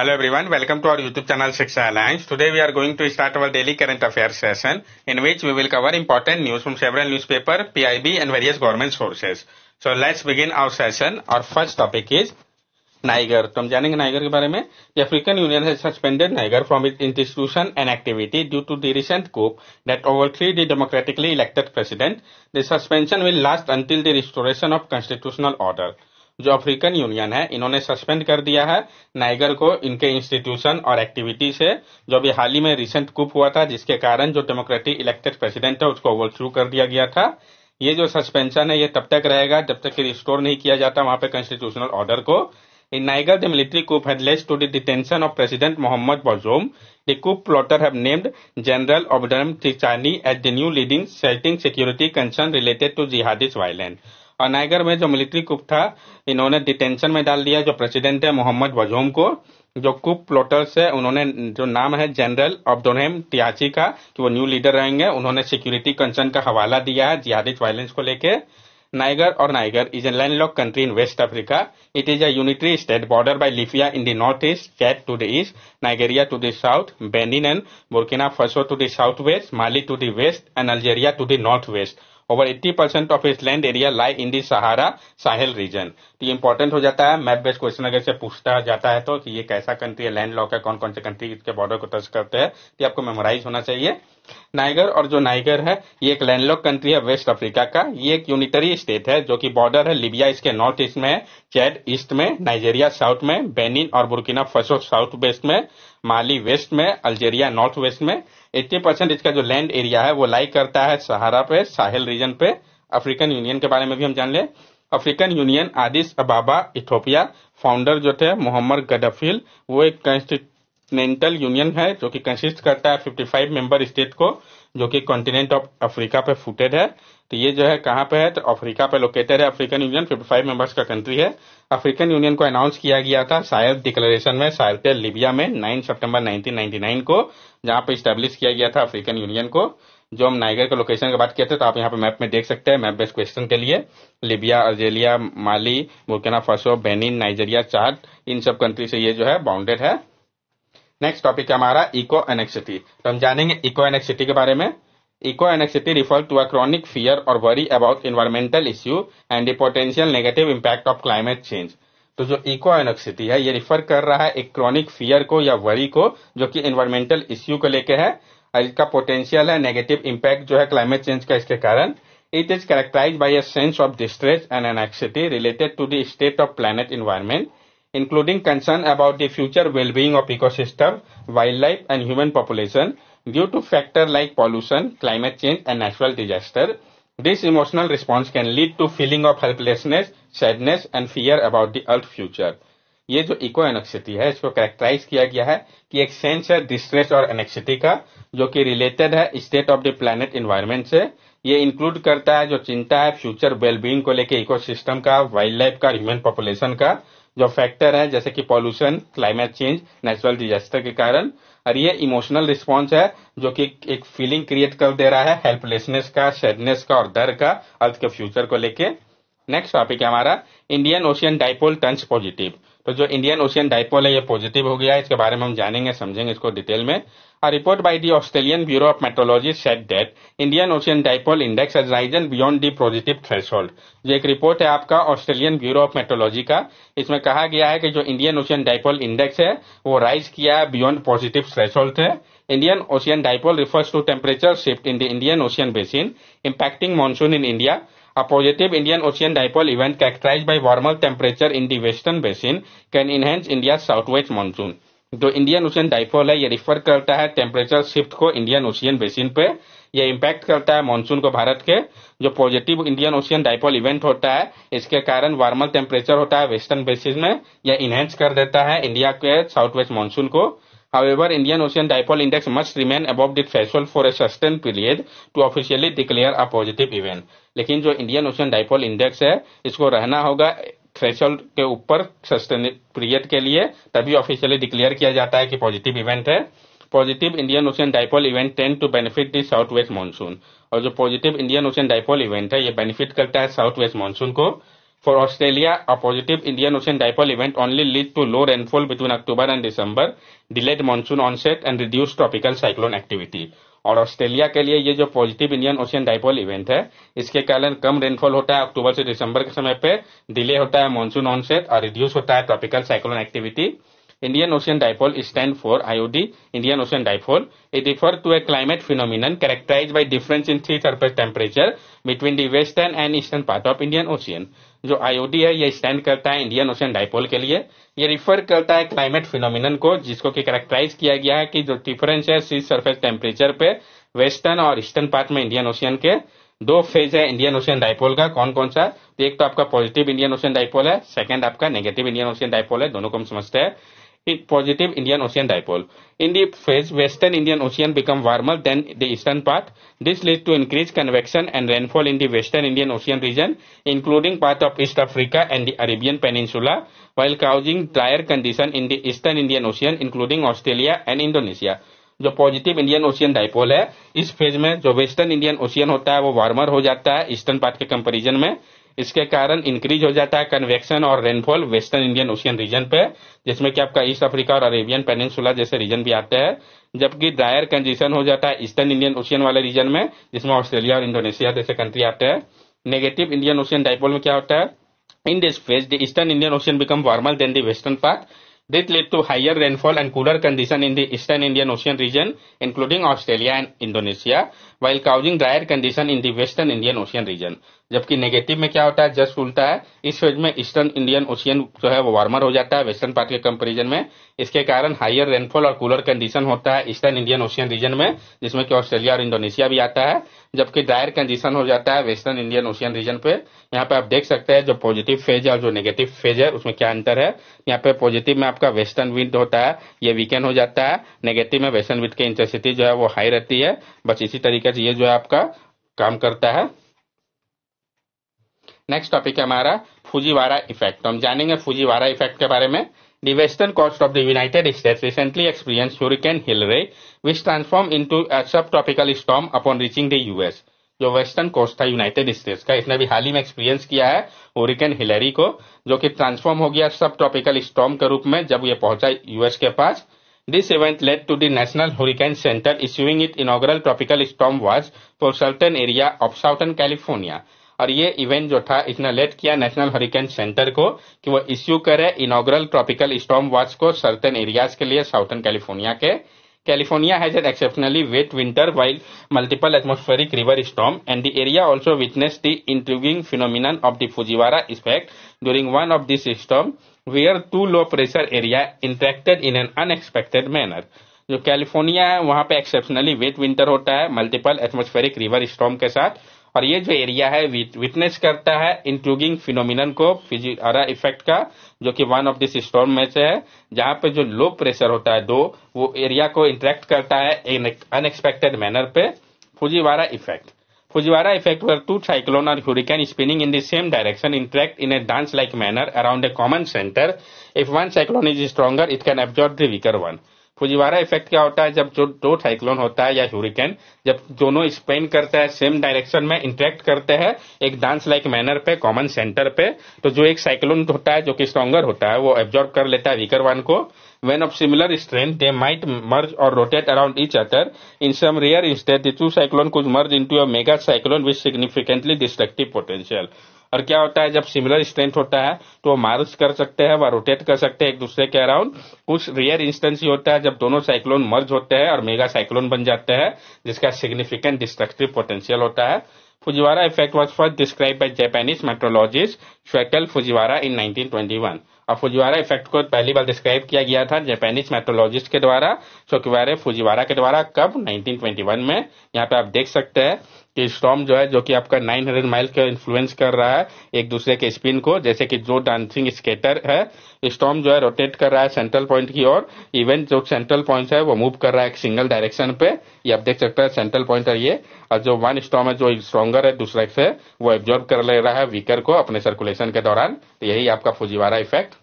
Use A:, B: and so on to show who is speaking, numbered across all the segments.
A: Hello everyone, welcome to our YouTube channel Shiksha Alliance. Today we are going to start our daily current affairs session in which we will cover important news from several newspaper, PIB and various government sources. So let's begin our session. Our first topic is Niger. Tom Janning Niger Barame. The African Union has suspended Niger from its institution and activity due to the recent coup that overthrew the democratically elected president. The suspension will last until the restoration of constitutional order. जो African union है इन्होंने suspend कर दिया है Niger को इनके institution और activity से जो अभी हाल ही में रिसेंट कुप हुआ था जिसके कारण जो डेमोक्रेटिक इलेक्टेड प्रेसिडेंट है उसको ओवर कर दिया गया था ये जो सस्पेंशन है ये तब तक रहेगा जब तक रिस्टोर नहीं किया जाता वहां पर कॉन्स्टिट्यूशनल ऑर्डर को in Niger the military coup हेडलेस to detention of president Mohamed Bazoum the coup plotter have named general Abdourahamane Tchiani at the new leading citing security concern related to jihadis violent और Niger में जो military कुप था इन्होंने detention में डाल दिया जो प्रेसिडेंट है मोहम्मद वजोम को जो कुप प्लोटर्स है उन्होंने जो नाम है जनरल अब्दोनेम टियाची का कि वो न्यू लीडर रहेंगे उन्होंने सिक्योरिटी कंसर्न का हवाला दिया है जिहादिश वायलेंस को लेकर नाइगर और Niger is a land lock country in West Africa it is a unitary state border by Libya in the north east Chad to the east Nigeria to the south Benin and Burkina Faso to the south west Mali to the west and Algeria to the north west over 80 percent of this land area lie in the Sahara Sahel region तो ये important हो जाता है map based question अगर से पूछता जाता है तो कि ये कैसा कंट्री है लैंड लॉक है कौन कौन से कंट्री इसके बॉर्डर को टच करते हैं तो आपको मेमोराइज होना चाहिए नाइगर और जो नाइगर है ये एक लैंडलॉक कंट्री है वेस्ट अफ्रीका का ये एक यूनिटरी स्टेट है जो कि बॉर्डर है लिबिया इसके नॉर्थ ईस्ट में चैड ईस्ट में नाइजेरिया साउथ में बेनिन और बुर्किना फसो साउथ वेस्ट में माली वेस्ट में अल्जेरिया नॉर्थ वेस्ट में 80 परसेंट इसका जो लैंड एरिया है वो लाई करता है सहारा पे साहिल रीजन पे अफ्रीकन यूनियन के बारे में भी हम जान ले African union Addis Ababa Ethiopia founder जो थे मोहम्मद गडफिल वो एक कॉन्टिनेंटल यूनियन है जो कि कंसिस्ट करता है 55 मेंबर स्टेट को जो कि कॉन्टिनेंट ऑफ अफ्रीका पे फूटेड है तो ये जो है कहाँ पे है तो अफ्रीका पे लोकेटेड है अफ्रीकन यूनियन 55 मेंबर्स का कंट्री है अफ्रीकन यूनियन को अनाउंस किया गया था सायर डिक्लेरेशन में सायद लिबिया में 9 सितंबर 1999 को जहाँ पे स्टैब्लिश किया गया था अफ्रीकन यूनियन को जो हम नाइगर के लोकेशन की बात करते हैं तो आप यहाँ पे मैप में देख सकते हैं मैप बेस्ट क्वेश्चन के लिए Libya Algeria Mali Burkina Faso Benin Nigeria Chad इन सब कंट्री से ये जो है बाउंडेड है नेक्स्ट टॉपिक हमारा इको एनेक्सिटी तो हम जानेंगे इको एनेक्सिटी के बारे में eco anxiety refer to a chronic fear और worry about environmental issue and potential negative impact of climate change तो जो इको एनेक्सिटी है ये रिफर कर रहा है एक क्रॉनिक फियर को या वरी को जो कि इन्वायरमेंटल इश्यू को लेके है और इसका पोटेंशियल है नेगेटिव इम्पैक्ट जो है क्लाइमेट चेंज का इसके कारण it is characterize by a sense of distress and anxiety related to the state of planet environment including concern about the future well-being of ecosystem, wildlife and human population due to factors like pollution, climate change and natural disaster. This emotional response can lead to feeling of helplessness, sadness and fear about the earth future. ये जो eco anxiety है इसको characterise किया गया है कि एक sense है डिस्ट्रेस और एनेक्सिटी का जो कि रिलेटेड है state of the planet environment से ये इंक्लूड करता है जो चिंता है फ्यूचर वेलबींग को लेके इकोसिस्टम का वाइल्ड लाइफ का ह्यूमन पॉपुलेशन का जो फैक्टर है जैसे कि pollution climate change natural disaster के कारण और ये इमोशनल रिस्पॉन्स है जो कि एक फीलिंग क्रिएट कर दे रहा है हेल्पलेसनेस का सैडनेस का और डर का अर्थ के फ्यूचर को लेके नेक्स्ट टॉपिक है हमारा Indian Ocean dipole turns positive तो जो इंडियन ओशियन डाइपोल है ये पॉजिटिव हो गया है इसके बारे में हम जानेंगे समझेंगे इसको डिटेल में A report by the bureau of of said that Indian Ocean Ocean index Index risen risen the positive positive threshold. जो एक रिपोर्ट है आपका ऑस्ट्रेलियन ब्यूरो ऑफ मेट्रोलॉजी का इसमें कहा गया है कि जो इंडियन ओशियन डाइपोल इंडेक्स है वो राइज किया है बियॉन्ड पॉजिटिव थ्रेशोल्ड है Indian Ocean dipole refers to temperature shift in the Indian Ocean basin impacting monsoon in India A positive Indian Ocean dipole event characterized by warmer temperature in the western basin can enhance India's southwest monsoon. जो Indian Ocean dipole है ये refer करता है temperature shift को Indian Ocean basin पे ये impact करता है मॉनसून को भारत के जो positive Indian Ocean dipole event होता है इसके कारण वार्मल टेम्परेचर होता है वेस्टर्न बेसिस में यह इनहेंस कर देता है इंडिया के साउथ वेस्ट मानसून को However, Indian Ocean Dipole Index must remain above the threshold for a sustained period to officially declare a positive event. लेकिन जो इंडियन ओशियन Dipole इंडेक्स है इसको रहना होगा थ्रेशोल्ड के ऊपर सस्टेन पीरियड के लिए तभी ऑफिशियली डिक्लेयर किया जाता है कि पॉजिटिव इवेंट है positive Indian Ocean dipole event tend to benefit the south west monsoon और जो positive Indian Ocean dipole event है ये बेनिफिट करता है साउथ वेस्ट मानसून को For Australia, a positive Indian Ocean dipole event only led to low rainfall between October and December, delayed monsoon onset and reduced tropical cyclone activity और Australia के लिए ये जो positive Indian Ocean dipole event है इसके कारण कम rainfall होता है अक्टूबर से दिसंबर के समय पे डिले होता है मॉनसून ऑनसेट और रिड्यूस होता है tropical cyclone activity Indian Ocean dipole stand for IOD Indian Ocean dipole it refer to a climate phenomenon characterize by difference in थ्री surface temperature between the western and eastern part of Indian Ocean जो IOD है ये stand करता है Indian ocean dipole के लिए ये refer करता है क्लाइमेट फिनोमिन को जिसको कि करेक्टराइज किया गया है कि जो डिफरेंस है सी सरफेस टेम्परेचर पे वेस्टर्न और ईस्टर्न पार्ट में इंडियन ओशियन के दो फेज है इंडियन ओशियन डायपोल का कौन कौन सा तो एक तो आपका पॉजिटिव इंडियन ओशियन डाइपोल है सेकंड आपका नेगेटिव इंडियन ओशियन डाइपोल है दोनों को हम समझते हैं positive Indian Ocean dipole. In the phase western Indian Ocean become warmer than the eastern part. This leads to increased convection and rainfall in the western Indian Ocean region including part of East Africa and the Arabian Peninsula while causing drier condition in the eastern Indian Ocean including Australia and Indonesia. जो positive Indian Ocean dipole है इस phase में जो western Indian ocean होता है वो warmer हो जाता है ईस्टर्न पार्ट के कंपैरिजन में इसके कारण इंक्रीज हो जाता है कन्वेक्शन और rainfall western Indian ocean region पे जिसमें कि आपका ईस्ट अफ्रीका और अरेबियन पेनिनसुला जैसे रीजन भी आते हैं जबकि ड्रायर कंडीशन हो जाता है ईस्टर्न इंडियन ओशियन वाले रीजन में जिसमें ऑस्ट्रेलिया और इंडोनेशिया जैसे कंट्री आते हैं नेगेटिव इंडियन ओशियन डाइपोल में क्या होता है in this phase the eastern Indian ocean become warmer than the western part that lead to higher rainfall and cooler condition in the eastern Indian ocean region including Australia and Indonesia while causing drier condition in the western Indian ocean region जबकि negative में क्या होता है just उल्टा है इस phase में eastern Indian Ocean जो है वो वार्मर हो जाता है वेस्टर्न पार्ट के कंपेरिजन में इसके कारण हाइयर रेनफॉल और कूलर कंडीशन होता है ईस्टर्न इंडियन ओशियन रीजन में जिसमें कि ऑस्ट्रेलिया और इंडोनेशिया भी आता है जबकि ड्रायर कंडीशन हो जाता है वेस्टर्न इंडियन ओशियन रीजन पे यहाँ पे आप देख सकते हैं जो पॉजिटिव फेज है और जो नेगेटिव फेज है उसमें क्या अंतर है यहाँ पे पॉजिटिव में आपका वेस्टर्न विंड होता है ये वीकेंड हो जाता है नेगेटिव में वेस्टर्न विंड की इंटेंसिटी जो है वो हाई रहती है बस इसी तरीके से ये जो है आपका काम करता है नेक्स्ट टॉपिक है हमारा फूजीवारा इफेक्ट तो हम जानेंगे फुजीवारा इफेक्ट के बारे में The western coast of the States States experience experienced Hilary which transform transformed into subtropical storm upon reaching the US. जो वेस्टर्न कोस्ट था यूनाइटेड स्टेट्स का इसने भी हाल ही में एक्सपीरियंस किया है ओरिकन हिलरी को जो कि ट्रांसफॉर्म हो गया सब ट्रॉपिकल स्टॉम के रूप में जब ये पहुंचा यूएस के पास this event led to the National Hurricane Center issuing its inaugural tropical storm watch for certain area of southern California और ये इवेंट जो था इसने लेट किया नेशनल हरिकेन सेंटर को कि वो इश्यू करे इनोग्रल ट्रॉपिकल स्टॉम वॉच को सर्टेन एरियाज के लिए साउथर्न कैलिफोर्निया के California has an exceptionally wet winter while multiple atmospheric river storm and the area also witness the intriguing phenomenon of the Fujiwhara effect during one of this storm we are two low pressure area interacted in an unexpected manner जो California है वहां पे exceptionally wet winter होता है multiple atmospheric river storm के साथ पर ये जो एरिया है विटनेस करता है इंक्लूडिंग फिनोमिनन को फिजिरा इफेक्ट का जो कि वन ऑफ दिस स्टोर में से है जहां पे जो लो प्रेशर होता है दो वो एरिया को इंट्रैक्ट करता है अनएक्सपेक्टेड मैनर पे Fujiwhara effect Fujiwhara effect where two cyclone और hurricane spinning in the same direction interact in a dance like manner around a common centre if one cyclone is stronger it can absorb the one Fujiwhara effect क्या होता है जब जो दो cyclone होता है या हुरिकेन जब दोनों स्पेन करता है सेम डायरेक्शन में इंटरेक्ट करते हैं एक डांस लाइक मैनर पे कॉमन सेंटर पे तो जो एक साइक्लोन होता है जो कि स्ट्रॉगर होता है वो एब्जॉर्ब कर लेता है वीकर वन को when of similar strength they might merge और rotate around each other in some rare instance two cyclone कुछ merge into a mega cyclone with significantly destructive potential और क्या होता है जब सिमिलर स्ट्रेंथ होता है तो वो मार्च कर सकते हैं व रोटेट कर सकते हैं एक दूसरे के अराउंड कुछ रेयर इंस्टेंस ही होता है जब दोनों साइक्लोन मर्ज होते हैं और मेगा साइक्लोन बन जाते हैं जिसका सिग्निफिकेंट डिस्ट्रक्टिव पोटेंशियल होता है Fujiwhara effect was first describe by Japanese meteorologist Shwekel Fujiwhara in nineteen और फुजीवारा इफेक्ट को पहली बार डिस्क्राइब किया गया था जापानीज मेट्रोलॉजिस्ट के द्वारा शोकीवारे फुजीवारा के द्वारा कब 1921 में यहाँ पे आप देख सकते हैं कि स्टॉम जो है जो कि आपका 900 माइल का इन्फ्लुएंस कर रहा है एक दूसरे के स्पिन को जैसे कि जो डांसिंग स्केटर है स्टॉम जो है रोटेट कर रहा है सेंट्रल पॉइंट की ओर इवन जो सेंट्रल पॉइंट है वो मूव कर रहा है एक सिंगल डायरेक्शन पे ये आप देख सकते हैं सेंट्रल पॉइंट है ये और जो वन स्टॉम है जो स्ट्रॉन्गर है दूसरे से वो एब्जॉर्ब कर ले रहा है वीकर को अपने सर्कुलेशन के दौरान तो यही आपका फुजीवारा इफेक्ट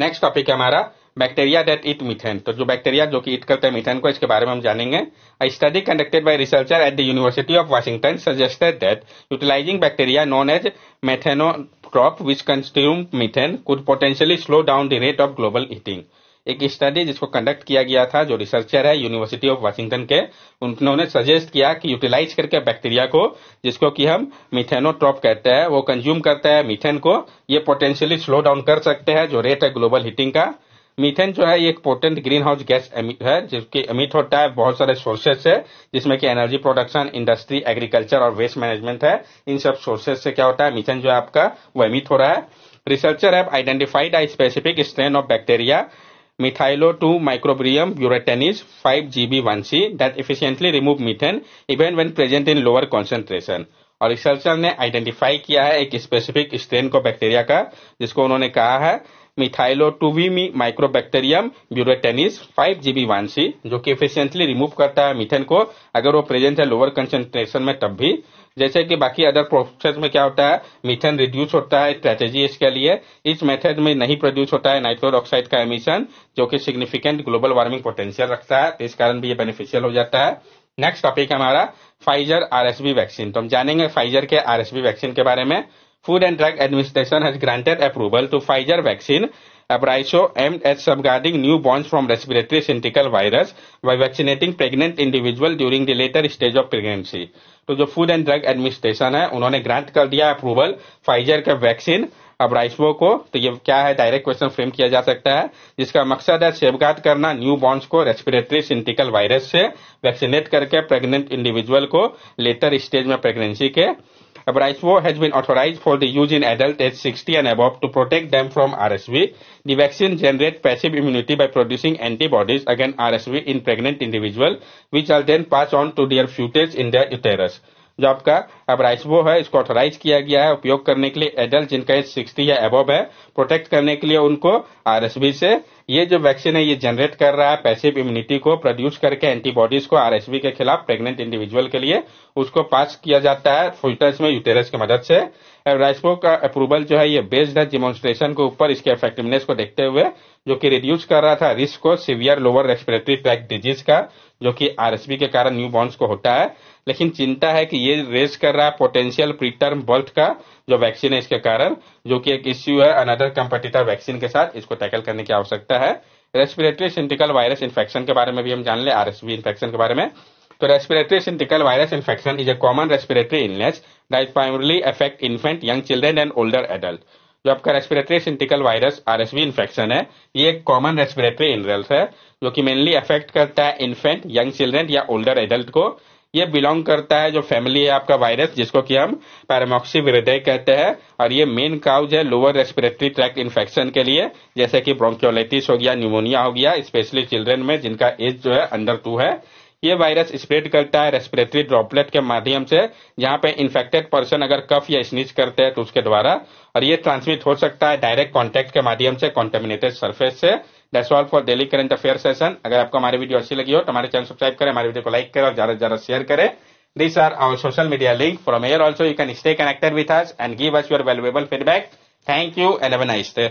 A: नेक्स्ट टॉपिक है हमारा बैक्टीरिया डेट इट मिथेन तो जो बैक्टीरिया जो कि इट करते हैं मिथेन को इसके बारे में हम जानेंगे a study conducted by researcher at the University of Washington suggested that utilising bacteria known as crop which consume methane could potentially slow down the rate of global heating एक study जिसको conduct किया गया था जो researcher है university of Washington के उन्होंने suggest किया कि यूटिलाइज करके बैक्टीरिया को जिसको कि हम मिथेनोट्रॉप कहते हैं वो कंज्यूम करते हैं मिथेन को ये पोटेंशियली स्लो डाउन कर सकते हैं जो रेट है ग्लोबल हीटिंग का मीथेन जो है एक पोटेंट ग्रीन हाउस गैस है जिसके एमिट होता है बहुत सारे सोर्सेस से जिसमें कि एनर्जी प्रोडक्शन इंडस्ट्री एग्रीकल्चर और वेस्ट मैनेजमेंट है इन सब सोर्सेस से क्या होता है मीथेन जो है आपका वो एमिट हो रहा है रिसर्चर है identified a specific strain of bacteria methylo 2 microbrium buretanides 5GB1C that efficiently remove methane even when present in lower concentration. और रिसर्चर ने आइडेंटिफाई किया है एक स्पेसिफिक स्ट्रेन को बैक्टीरिया का जिसको उन्होंने कहा है Methylotuvimicrobium buryatense five GB one C जो कि एफिशिएंटली रिमूव करता है मिथेन को अगर वो प्रेजेंट है लोअर कंसेंट्रेशन में तब भी जैसे कि बाकी अदर प्रोसेस में क्या होता है मीथेन रिड्यूस होता है स्ट्रेटेजी इसके लिए इस मेथड में नहीं प्रोड्यूस होता है नाइट्रोल ऑक्साइड का एमिशन जो कि सिग्निफिकेंट ग्लोबल वार्मिंग पोटेंशियल रखता है तो इस कारण भी ये बेनिफिशियल हो जाता है नेक्स्ट टॉपिक हमारा फाइजर आरएसबी वैक्सीन तो हम जानेंगे फाइजर के आर वैक्सीन के बारे में Food and Drug Administration has granted approval to Pfizer vaccine Abraiso aimed at safeguarding newborns from respiratory syncytial virus by vaccinating pregnant individual during the later stage of pregnancy. तो जो food and Drug administration है उन्होंने grant कर दिया approval Pfizer का vaccine Abrysvo को तो ये क्या है डायरेक्ट क्वेश्चन फ्रेम किया जा सकता है जिसका मकसद है सेफगार्ड करना न्यू बॉन्ड्स को रेस्पिरेटरी सिंटिकल वायरस से वैक्सीनेट करके प्रेग्नेंट इंडिविजुअल को लेटर स्टेज में प्रेगनेंसी के Abrysvo has been authorized for the use in adults aged 60 and above to protect them from RSV. The vaccine generates passive immunity by producing antibodies against RSV in pregnant individuals, which are then passed on to their fetus in their uterus. जो आपका अब राइसबो है इसको authorise किया गया है उपयोग करने के लिए एडल्ट जिनका एज सिक्सटी या एबोव है प्रोटेक्ट करने के लिए उनको आरएसबी से ये जो वैक्सीन है ये जनरेट कर रहा है पैसिव इम्यूनिटी को प्रोड्यूस करके एंटीबॉडीज को आरएसबी के खिलाफ प्रेग्नेंट इंडिविजुअल के लिए उसको पास किया जाता है फ्यूटर्स में यूटेरस की मदद से राइसबो का अप्रूवल जो है ये बेस्ड है डिमोन्स्ट्रेशन के ऊपर इसके इफेक्टिवनेस को देखते हुए जो कि रिड्यूस कर रहा था रिस्क को severe lower respiratory tract disease का जो कि आरएसबी के कारण न्यू बॉर्न्स को होता है लेकिन चिंता है कि ये रेस कर रहा है पोटेंशियल प्रीटर्म बर्थ का जो वैक्सीन है इसके कारण जो कि एक इश्यू है अनदर कंपटीटर वैक्सीन के साथ इसको टैकल करने की आवश्यकता है रेस्पिरेटरी सिंटिकल वायरस इन्फेक्शन के बारे में भी हम जान लें आरएसबी इन्फेक्शन के बारे में तो respiratory syncytial virus infection is a common respiratory illness that primarily affect infant young children and older adult जो आपका respiratory syncytial virus RSV infection है ये एक कॉमन रेस्पिरेटरी इनरल्स है जो कि मेनली अफेक्ट करता है इन्फेंट यंग चिल्ड्रेन या ओल्डर एडल्ट को ये बिलोंग करता है जो फैमिली है आपका वायरस जिसको कि हम पैरामोक्सी हृदय कहते हैं और ये मेन काउज है लोअर रेस्पिरेटरी ट्रैक इन्फेक्शन के लिए जैसे कि ब्रोंक्योलाइटिस हो गया न्यूमोनिया हो गया स्पेशली चिल्ड्रेन में जिनका एज जो है अंडर टू है ये वायरस स्प्रेड करता है रेस्पिरेटरी ड्रॉपलेट के माध्यम से जहाँ पे इन्फेक्टेड पर्सन अगर कफ या स्नीच करते हैं तो उसके द्वारा और ये ट्रांसमिट हो सकता है डायरेक्ट कॉन्टैक्ट के माध्यम से कॉन्टेमिनेटेड सर्फेस से that's all for daily current affair session अगर आपको हमारी वीडियो अच्छी लगी हो तो हमारे चैनल सब्सक्राइब करें हमारे वीडियो को लाइक करें और ज्यादा से ज्यादा शेयर करें this are our social media link from here also you can stay connected with us and give us your valuable feedback thank you eleven I stay